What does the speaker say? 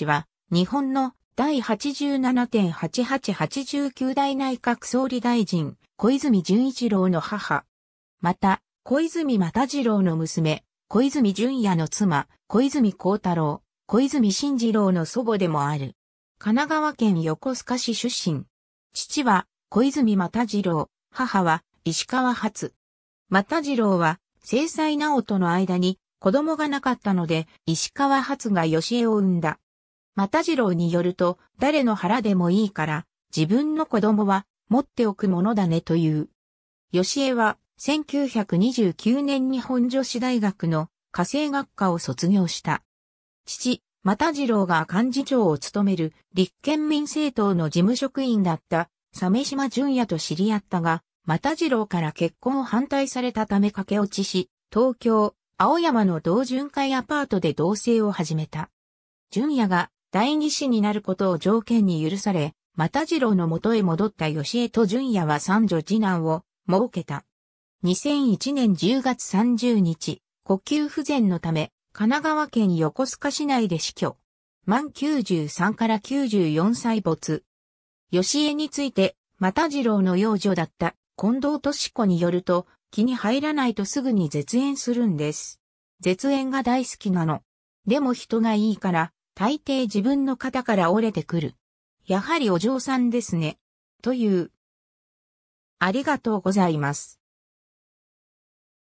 チは、日本の第87.8889代内閣総理大臣、小泉純一郎の母。また、小泉又次郎の娘、小泉純也の妻、小泉孝太郎、小泉進次郎の祖母でもある。神奈川県横須賀市出身。父は小泉又次郎、母は石川初。又次郎は正妻直との間に子供がなかったので石川初が吉江を産んだ。又次郎によると、誰の腹でもいいから、自分の子供は持っておくものだねという。吉江は、1929年に本女子大学の家政学科を卒業した。父、又次郎が幹事長を務める立憲民政党の事務職員だった鮫島淳也と知り合ったが、又次郎から結婚を反対されたため駆け落ちし、東京、青山の同巡回アパートで同棲を始めた。淳也が第二子になることを条件に許され、又次郎の元へ戻った吉江と淳也は三女次男を設けた。2001年10月30日、呼吸不全のため、神奈川県横須賀市内で死去。満93から94歳没。吉江について、又次郎の養女だった近藤敏子によると、気に入らないとすぐに絶縁するんです。絶縁が大好きなの。でも人がいいから、大抵自分の肩から折れてくる。やはりお嬢さんですね。という。ありがとうございます。